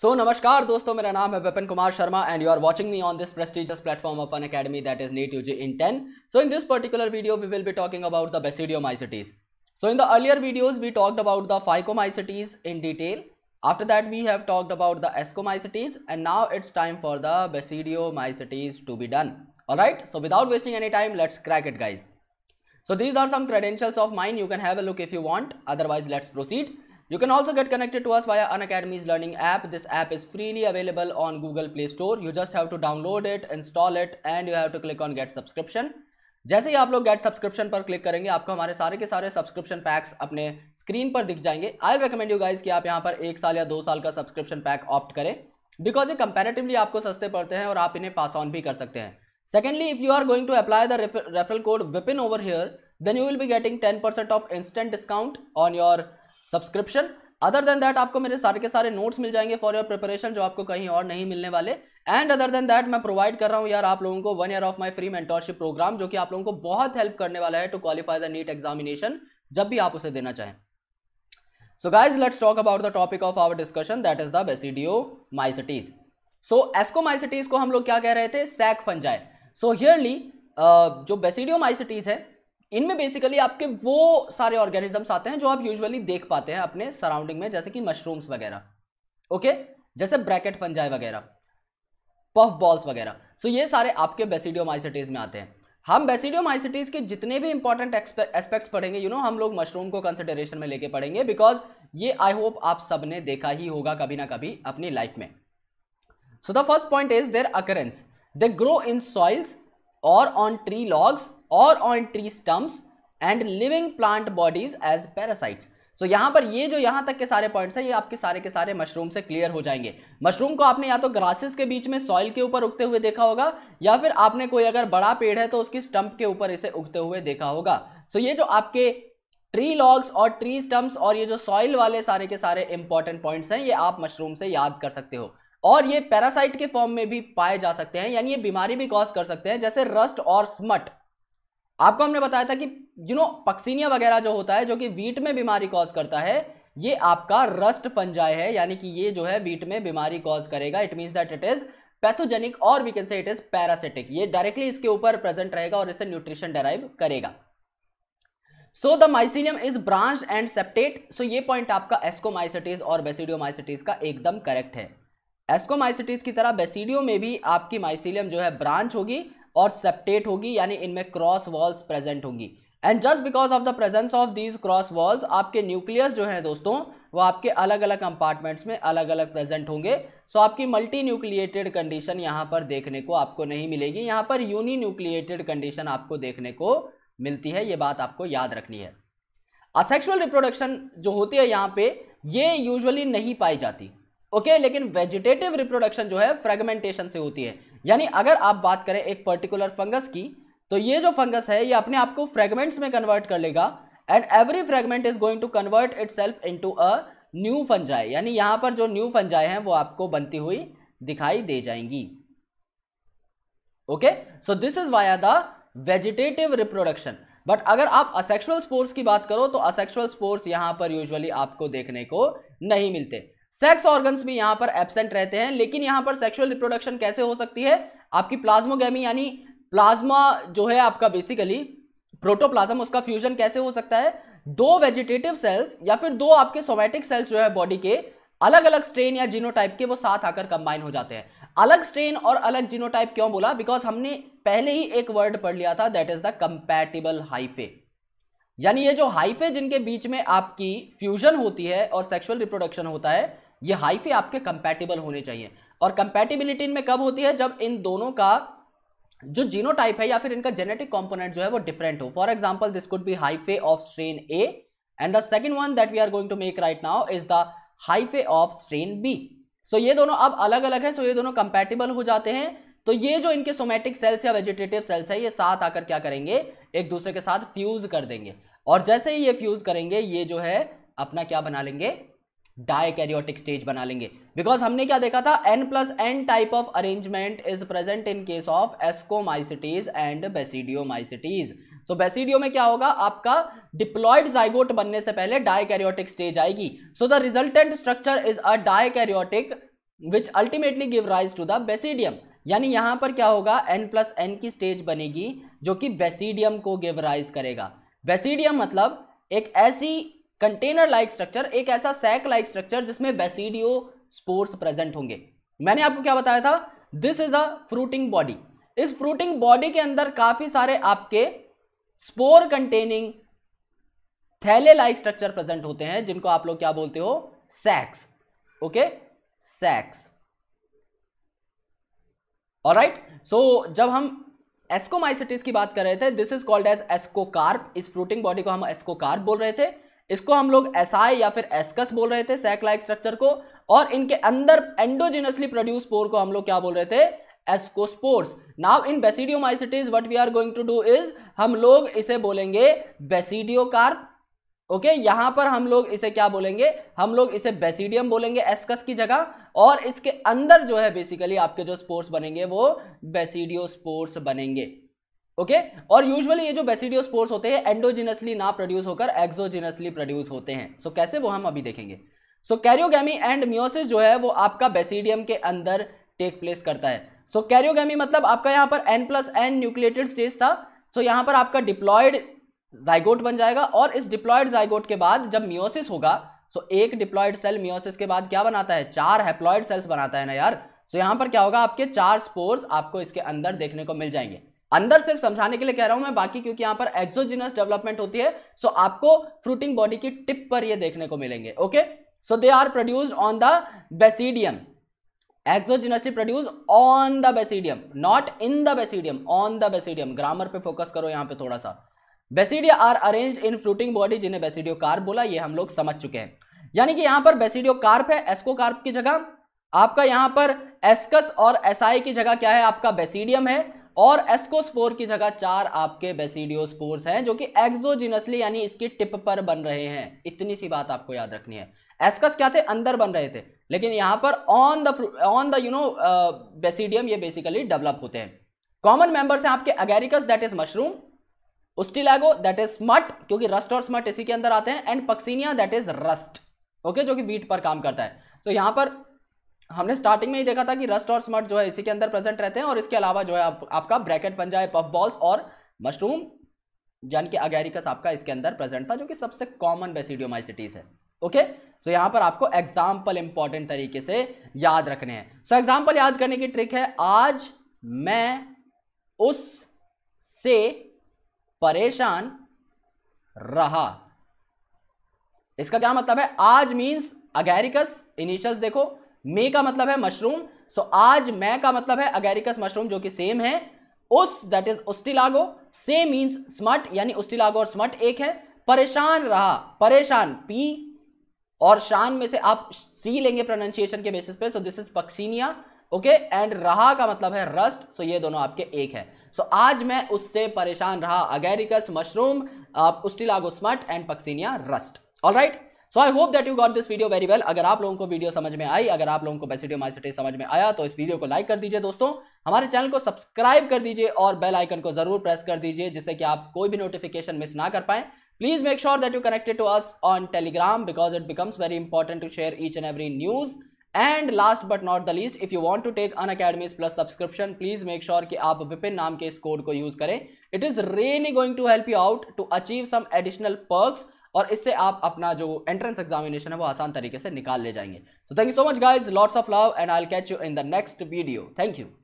So namaskar, दोस्तों मेरा नाम है Weapon Kumar Sharma, and you are watching me on this prestigious platform of an Academy that is NEET in 10. So in this particular video we will be talking about the Basidiomycetes. So in the earlier videos we talked about the Phycomycetes in detail. After that we have talked about the Ascomycetes and now it's time for the Basidiomycetes to be done. Alright so without wasting any time let's crack it guys. So these are some credentials of mine you can have a look if you want otherwise let's proceed. You can also get connected to us via Unacademy's learning app. This app is freely available on Google Play Store. You just have to download it, install it and you have to click on get subscription. जैसे ही आप लोग get subscription पर click करेंगे आपको हमारे सारे के सारे सब्सक्रिप्शन पैक्स अपने स्क्रीन पर दिख जाएंगे आई रिकमेंड यू गाइज कि आप यहाँ पर एक साल या दो साल का सब्सक्रिप्शन पैक ऑप्ट करें बिकॉज ये कंपेरेटिवली आपको सस्ते पड़ते हैं और आप इन्हें पास ऑन भी कर सकते हैं secondly if you are going to apply the referral code Vipin over here then you will be getting ten percent off instant discount on your subscription other than that आपको मेरे सारे के सारे नोट्स मिल जाएंगे फॉर योर प्रिपरेशन जो आपको कहीं और नहीं मिलने वाले एंड अदर देन दैट मैं प्रोवाइड कर रहा हूँ यार आप लोगों को one year of my free mentorship program जो कि आप लोगों को बहुत हेल्प करने वाला है to qualify the NEET examination जब भी आप उसे देना चाहें so guys let's talk about the topic of our discussion that is the basidiomycetes so ascomycetes को हम लोग क्या कह रहे थे सैक फंजाई सो हियरली जो बेसिडियो माइसिटीज है इनमें बेसिकली आपके वो सारे ऑर्गेनिजम्स आते हैं जो आप यूजुअली देख पाते हैं अपने सराउंडिंग में जैसे कि मशरूम्स वगैरह ओके जैसे ब्रैकेट फंजाई वगैरह पफ बॉल्स वगैरह सो ये सारे आपके बेसिडियोमाइसिटीज में आते हैं हम बेसिडियोमाइसिटीज के जितने भी इंपॉर्टेंट एस्पेक्ट्स पढ़ेंगे यू you नो know, हम लोग मशरूम को कंसिडरेशन में लेके पढ़ेंगे बिकॉज ये आई होप आप सबने देखा ही होगा कभी ना कभी अपनी लाइफ में so the first point is their occurrence they grow in soils और ऑन ट्री लॉग्स और on tree stumps and living plant bodies as parasites तो so, यहाँ पर ये जो यहाँ तक के सारे पॉइंट्स हैं ये आपके सारे के सारे मशरूम से क्लियर हो जाएंगे मशरूम को आपने या तो ग्रासेस के बीच में सॉइल के ऊपर उगते हुए देखा होगा या फिर आपने कोई अगर बड़ा पेड़ है तो उसकी स्टंप के ऊपर इसे उगते हुए देखा होगा सो so, ये जो आपके ट्री लॉग्स और ट्री स्टम्प्स और ये जो सॉइल वाले सारे के सारे इंपॉर्टेंट पॉइंट्स हैं ये आप मशरूम से याद कर सकते हो और ये पैरासाइट के फॉर्म में भी पाए जा सकते हैं यानी ये बीमारी भी कॉज कर सकते हैं जैसे रस्ट और स्मट आपको हमने बताया था कि यू नो पक्सीनिया वगैरह जो होता है जो कि वीट में बीमारी कॉज करता है ये आपका रस्ट पंजाय है यानी कि ये जो है वीट में बीमारी कॉज करेगा it mean that it is pathogenic और we can say it is parasitic ये डायरेक्टली इसके ऊपर प्रेजेंट रहेगा और इसे न्यूट्रिशन डेराइव करेगा so the mycelium is branch and septate so ये पॉइंट आपका एस्कोमाइसिटीज और बेसिडियोमाइसिटीज का एकदम करेक्ट है एस्कोमाइसिटीज की तरह बेसिडियो में भी आपकी माइसिलियम जो है ब्रांच होगी और सेप्टेट होगी यानी इनमें क्रॉस वॉल्स प्रेजेंट होंगी and just because of the presence of these cross walls आपके न्यूक्लियस जो है दोस्तों वो आपके अलग अलग कंपार्टमेंट्स में अलग अलग प्रेजेंट होंगे सो so, आपकी मल्टी न्यूक्लिएटेड कंडीशन यहाँ पर देखने को आपको नहीं मिलेगी यहाँ पर यूनी न्यूक्लिएटेड कंडीशन आपको देखने को मिलती है ये बात आपको याद रखनी है असेक्सुअल रिप्रोडक्शन जो होती है यहाँ पे ये यूजुअली नहीं पाई जाती ओके okay? लेकिन वेजिटेटिव रिप्रोडक्शन जो है फ्रेगमेंटेशन से होती है यानी अगर आप बात करें एक पर्टिकुलर फंगस की तो ये जो फंगस है ये अपने आप को फ्रेगमेंट्स में कन्वर्ट कर लेगा and every fragment is going to convert itself into a new fungi यानी यहाँ पर जो न्यू फंजाई हैं वो आपको बनती हुई दिखाई दे जाएंगी okay so this is via the vegetative reproduction but अगर आप असेक्सुअल स्पोर्स की बात करो तो असेक्सुअल स्पोर्स यहां पर यूजुअली आपको देखने को नहीं मिलते सेक्स ऑर्गन्स भी यहाँ पर एबसेंट रहते हैं लेकिन यहाँ पर सेक्सुअल रिप्रोडक्शन कैसे हो सकती है आपकी प्लाज्मोगेमी यानी प्लाज्मा जो है आपका बेसिकली प्रोटोप्लाज्म उसका फ्यूजन कैसे हो सकता है दो वेजिटेटिव सेल्स या फिर दो आपके सोमेटिक सेल्स जो है बॉडी के अलग अलग स्ट्रेन या जीनोटाइप के वो साथ आकर कंबाइन हो जाते हैं अलग स्ट्रेन और अलग जीनोटाइप क्यों बोला बिकॉज हमने पहले ही एक वर्ड पढ़ लिया था that is the compatible hyphae यानी ये जो हाइफे जिनके बीच में आपकी फ्यूजन होती है और सेक्सुअल रिप्रोडक्शन होता है ये हाइफे आपके कंपैटिबल होने चाहिए और कंपैटिबिलिटी में कब होती है जब इन दोनों का जो जीनोटाइप है या फिर इनका जेनेटिक कंपोनेंट जो है वो डिफरेंट हो for example this could be hyphae of strain A and the second one that we are going to make right now is the hyphae of strain B so ये दोनों अब अलग अलग है सो so ये दोनों कंपेटेबल हो जाते हैं तो ये जो इनके सोमेटिक सेल्स या वेजिटेटिव सेल्स है ये साथ आकर क्या करेंगे एक दूसरे के साथ फ्यूज कर देंगे और जैसे ही ये फ्यूज करेंगे ये जो है अपना क्या बना लेंगे डायकैरियोटिक स्टेज बना लेंगे बिकॉज हमने क्या देखा था N plus N type of arrangement is present in case of ascomycetes and basidiomycetes so basidio में क्या होगा आपका डिप्लॉयड जाइगोट बनने से पहले डायकैरियोटिक स्टेज आएगी so the resultant structure is a dikaryotic which ultimately give rise to the basidium यानी यहां पर क्या होगा एन प्लस एन की स्टेज बनेगी जो कि बेसिडियम को गिव राइज करेगा बेसिडियम मतलब एक ऐसी कंटेनर लाइक स्ट्रक्चर एक ऐसा सैक लाइक स्ट्रक्चर जिसमें बेसिडियो स्पोर्स प्रेजेंट होंगे मैंने आपको क्या बताया था this is a fruiting body इस फ्रूटिंग बॉडी के अंदर काफी सारे आपके स्पोर कंटेनिंग थैले लाइक स्ट्रक्चर प्रेजेंट होते हैं जिनको आप लोग क्या बोलते हो सैक्स ओके सैक्स राइट सो जब हम एस्कोमाइसिटिस की बात कर रहे थे this is called as ascocarp इस फ्रूटिंग बॉडी को हम एस्कोकार्प बोल रहे थे इसको हम लोग एसआई या फिर एसकस बोल रहे थे सैक लाइक स्ट्रक्चर को और इनके अंदर एंडोजिनसली प्रोड्यूस पोर को हम लोग क्या बोल रहे थे ascospores now in basidiomycetes what we are going to do is हम लोग इसे बोलेंगे बेसिडियोकार्प ओके okay, यहां पर हम लोग इसे क्या बोलेंगे हम लोग इसे बेसिडियम बोलेंगे एस्कस की जगह और इसके अंदर जो है बेसिकली आपके जो स्पोर्ट्स बनेंगे वो बेसिडियो स्पोर्ट्स बनेंगे ओके okay? और यूजुअली ये जो बेसिडियो स्पोर्स होते हैं एंडोजिनसली ना प्रोड्यूस होकर एक्सोजिनसली प्रोड्यूस होते हैं सो so, कैसे वो हम अभी देखेंगे सो कैरियोगी एंड म्योसिस जो है वो आपका बेसिडियम के अंदर टेक प्लेस करता है सो so, कैरियोगी मतलब आपका यहाँ पर N plus N nucleated stage था सो so, यहाँ पर आपका डिप्लॉयड जाइगोट बन जाएगा और इस डिप्लॉयड जाइगोट के बाद जब म्योसिस होगा सो so, एक डिप्लॉयड सेल म्योसिस के बाद क्या बनाता है चार हेप्लॉयड सेल्स बनाता है ना यार सो so, यहाँ पर क्या होगा आपके चार स्पोर्स आपको इसके अंदर देखने को मिल जाएंगे अंदर सिर्फ समझाने के लिए कह रहा हूं मैं बाकी क्योंकि यहां पर एक्सोजिनस डेवलपमेंट होती है सो आपको फ्रूटिंग बॉडी की टिप पर ये देखने को मिलेंगे okay so they are produced on the basidium exogenously produce on the basidium not in the basidium on the basidium grammar पे फोकस करो यहां पे थोड़ा सा basidia are arrange in fruiting body जिन्हें बेसिडियो कार्प बोला ये हम लोग समझ चुके हैं यानी कि यहां पर बेसिडियो कार्प है एस्को कार्प की जगह आपका यहां पर एस्कस और एसआई की जगह क्या है आपका बेसिडियम है और एस्कोस्पोर की जगह चार आपके बेसिडियोस्पोर्स हैं जो कि एक्सोजिनसली यानी इसकी टिप पर बन रहे हैं इतनी सी बात आपको याद रखनी है एस्कस क्या थे अंदर बन रहे थे लेकिन यहाँ पर on the on the you know basidium ये बेसिकली डेवलप होते हैं कॉमन मेंबर्स हैं आपके Agaricus that is mushroom Ustilago that is smut क्योंकि रस्ट और स्मट इसी के अंदर आते हैं and Puccinia that is rust okay जो कि बीट पर काम करता है तो so, यहाँ पर हमने स्टार्टिंग में ही देखा था कि रस्ट और स्मर्ट जो है इसी के अंदर प्रेजेंट रहते हैं और इसके अलावा जो है आप, आपका ब्रैकेट बन जाए पफ बॉल्स और मशरूम यानी कि अगैरिकस आपका इसके अंदर प्रेजेंट था जो कि सबसे कॉमन बेसिडियोमाइसिटीज है ओके सो so, यहाँ पर आपको एग्जाम्पल इंपॉर्टेंट तरीके से याद रखने हैं सो so, एग्जाम्पल याद करने की ट्रिक है आज मैं उस से परेशान रहा इसका क्या मतलब है आज मीन्स अगैरिकस इनिशियल्स देखो मे का मतलब है मशरूम सो आज मै का मतलब है अगेरिकस मशरूम जो कि सेम है उस that is Ustilago same means smut यानी उस्टिलागो और स्मट एक है परेशान रहा परेशान पी और शान में से आप सी लेंगे प्रोनाउंसिएशन के बेसिस पे so this is Puccinia okay and रहा का मतलब है रस्ट सो so ये दोनों आपके एक है सो so आज मैं उससे परेशान रहा Agaricus mushroom Ustilago smut and Puccinia rust all right so I hope that you got this video very well अगर आप लोगों को वीडियो समझ में आई अगर आप लोगों को बेसिडियो माइसिटी समझ में आया तो इस वीडियो को लाइक कर दीजिए दोस्तों हमारे चैनल को सब्सक्राइब कर दीजिए और बेल आइकन को जरूर प्रेस कर दीजिए जिससे कि आप कोई भी नोटिफिकेशन मिस ना कर पाए please make sure that you connected to us on Telegram because it becomes very important to share each and every news and last but not the least if you want to take Unacademy's plus subscription please make sure कि आप विपिन नाम के इस code को use करें it is really going to help you out to achieve some additional perks और इससे आप अपना जो एंट्रेंस एग्जामिनेशन है वो आसान तरीके से निकाल ले जाएंगे तो thank you so much guys lots of love and I catch you in the next video thank you